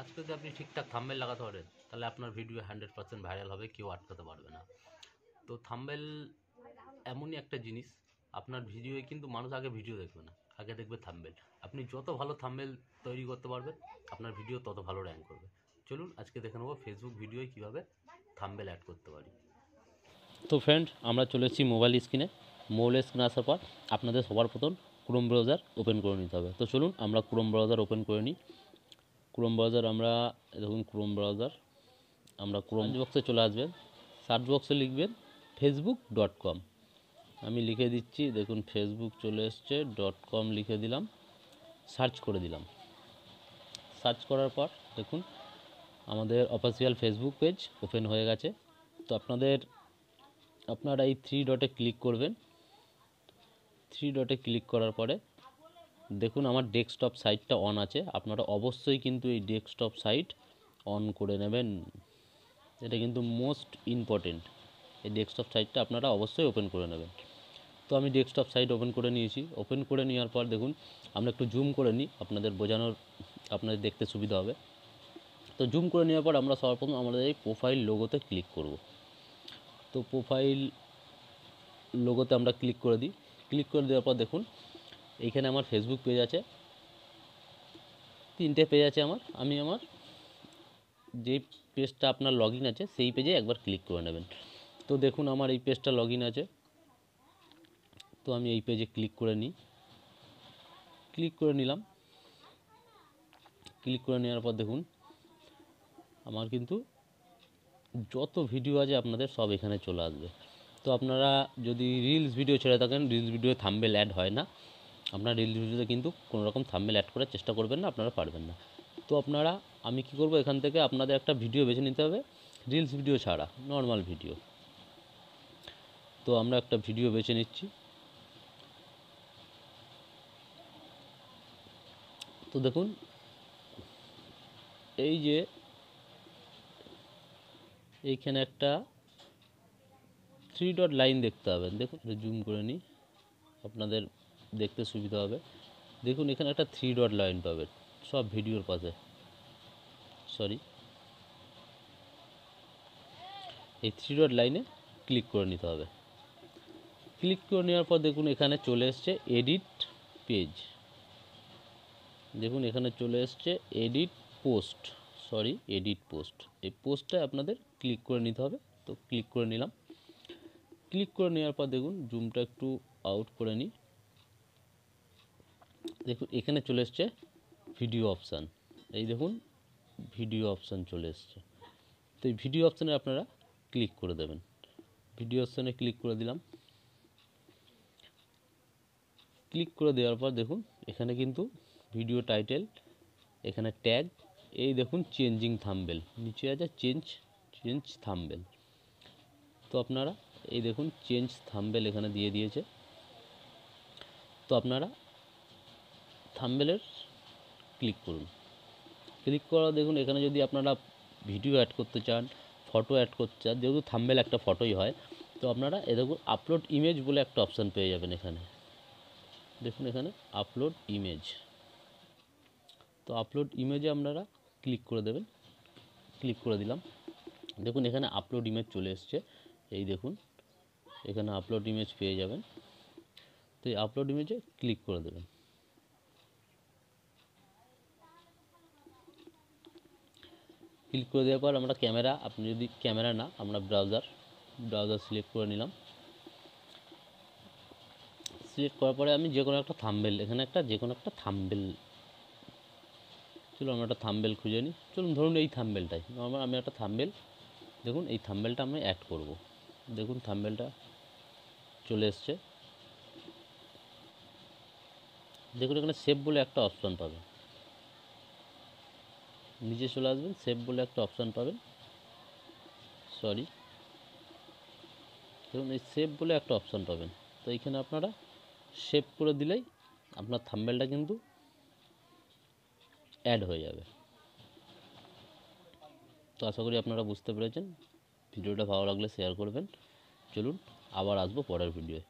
আজকে যদি আপনি ঠিকঠাক থাম্বেল লাগাতে পারেন তাহলে আপনার ভিডিও হান্ড্রেড পার্সেন্ট ভাইরাল হবে কেউ আটকাতে পারবে না তো থাম্বেল এমনই একটা জিনিস আপনার ভিডিওয়ে কিন্তু মানুষ আগে ভিডিও দেখবে না আগে দেখবে থাম্বেল আপনি যত ভালো থাম্বেল তৈরি করতে পারবেন আপনার ভিডিও তত ভালো র্যাঙ্ক করবে চলুন আজকে দেখে নেবো ফেসবুক ভিডিওয় কীভাবে থাম্বেল অ্যাড করতে পারি তো ফ্রেন্ড আমরা চলে এসেছি মোবাইল স্ক্রিনে মোবাইল স্ক্রিনে আসার পর আপনাদের সবার প্রথম ক্রোম ব্রাউজার ওপেন করে নিতে হবে তো চলুন আমরা ক্রোম ব্রাউজার ওপেন করে নিই ক্রোম ব্রাউজার আমরা দেখুন ক্রোম ব্রাউজার আমরা ক্রোম বক্সে চলে আসবেন সার্চ বক্সে লিখবেন ফেসবুক ডট কম আমি লিখে দিচ্ছি দেখুন ফেসবুক চলে এসছে ডট কম লিখে দিলাম সার্চ করে দিলাম সার্চ করার পর দেখুন আমাদের অফিসিয়াল ফেসবুক পেজ ওপেন হয়ে গেছে তো আপনাদের আপনারা এই থ্রি ডটে ক্লিক করবেন থ্রি ডটে ক্লিক করার পরে দেখুন আমার ডেস্কটপ সাইটটা অন আছে আপনারা অবশ্যই কিন্তু এই ডেস্কটপ সাইট অন করে নেবেন এটা কিন্তু মোস্ট ইম্পর্টেন্ট এই ডেস্কটপ সাইটটা আপনারা অবশ্যই ওপেন করে নেবেন তো আমি ডেস্কটপ সাইট ওপেন করে নিয়েছি ওপেন করে নেওয়ার পর দেখুন আমরা একটু জুম করে নিই আপনাদের বোঝানোর আপনাদের দেখতে সুবিধা হবে তো জুম করে নেওয়ার পর আমরা সর্বপ্রথম আমাদের এই প্রোফাইল লোগোতে ক্লিক করব তো প্রোফাইল লোগোতে আমরা ক্লিক করে দিই ক্লিক করে দেওয়ার পর দেখুন এইখানে আমার ফেসবুক পেজ আছে তিনটে পেজ আছে আমার আমি আমার যে পেজটা আপনার লগ আছে সেই পেজে একবার ক্লিক করে নেবেন তো দেখুন আমার এই পেজটা লগ আছে তো আমি এই পেজে ক্লিক করে নিই ক্লিক করে নিলাম ক্লিক করে নেওয়ার পর দেখুন আমার কিন্তু যত ভিডিও আছে আপনাদের সব এখানে চলে আসবে তো আপনারা যদি রিলস ভিডিও ছেড়ে থাকেন রিলস ভিডিও থাম্বেল অ্যাড হয় না আপনার রিল ভিডিওতে কিন্তু কোনো রকম থাম্বেল অ্যাড করার চেষ্টা করবেন না আপনারা পারবেন না তো আপনারা আমি কি করব এখান থেকে আপনাদের একটা ভিডিও বেছে নিতে হবে রিলস ভিডিও ছাড়া নর্মাল ভিডিও তো আমরা একটা ভিডিও বেছে নিচ্ছি তো দেখুন এই যে এইখানে একটা থ্রি ডট লাইন দেখতে পাবেন দেখুন জুম করে নিই আপনাদের দেখতে সুবিধা হবে দেখুন এখানে একটা থ্রি ডট লাইন পাবেন সব ভিডিওর পাশে সরি এই থ্রি ডট লাইনে ক্লিক করে নিতে হবে ক্লিক করে নেওয়ার পর দেখুন এখানে চলে এসছে এডিট পেজ দেখুন এখানে চলে এসছে edit post sorry edit post এই পোস্টটা আপনাদের ক্লিক করে নিতে হবে তো ক্লিক করে নিলাম ক্লিক করে নেওয়ার পর দেখুন জুমটা একটু আউট করে নিই দেখুন এখানে চলে এসছে ভিডিও অপশান এই দেখুন ভিডিও অপশান চলে এসছে তো এই ভিডিও অপশানে আপনারা ক্লিক করে দেবেন ভিডিও অপশানে ক্লিক করে দিলাম ক্লিক করে দেওয়ার পর দেখুন এখানে কিন্তু ভিডিও টাইটেল এখানে ট্যাগ এই দেখুন চেঞ্জিং থাম্বেল নিচে আছে চেঞ্জ চেঞ্জ থাম্বেল তো আপনারা এই দেখুন চেঞ্জ থাম্বেল এখানে দিয়ে দিয়েছে তো আপনারা থাম্বেলের ক্লিক করুন ক্লিক করা দেখুন এখানে যদি আপনারা ভিডিও অ্যাড করতে চান ফটো অ্যাড করতে চান যেহেতু থাম্বেল একটা ফটোই হয় তো আপনারা এ দেখুন আপলোড ইমেজ বলে একটা অপশান পেয়ে যাবেন এখানে দেখুন এখানে আপলোড ইমেজ তো আপলোড ইমেজে আপনারা ক্লিক করে দেবেন ক্লিক করে দিলাম দেখুন এখানে আপলোড ইমেজ চলে এসছে এই দেখুন এখানে আপলোড ইমেজ পেয়ে যাবেন তো এই আপলোড ইমেজে ক্লিক করে দেবেন ক্লিক করে দেওয়ার পর আমরা ক্যামেরা আপনি যদি ক্যামেরা না আমরা ব্রাউজার ব্রাউজার সিলেক্ট করে নিলাম সিলেক্ট করার পরে আমি যে কোনো একটা থাম্বেল এখানে একটা যে কোনো একটা থাম্বেল চলুন আমরা একটা থাম্বেল খুঁজে নিই চলুন ধরুন এই থাম্বেলটাই নর্মাল আমি একটা থাম্বেল দেখুন এই থাম্বেলটা আমি অ্যাড করব দেখুন থাম্বেলটা চলে এসছে দেখুন এখানে সেভ বলে একটা অপশন পাবে নিচে চলে আসবেন সেভ বলে একটা অপশান পাবেন সরি ধরুন এই সেভ বলে একটা অপশান পাবেন তো এইখানে আপনারা সেভ করে দিলেই আপনার থাম্বেলটা কিন্তু অ্যাড হয়ে যাবে তো আশা করি আপনারা বুঝতে পেরেছেন ভিডিওটা ভালো লাগলে শেয়ার করবেন চলুন আবার আসবো পরের ভিডিওয়ে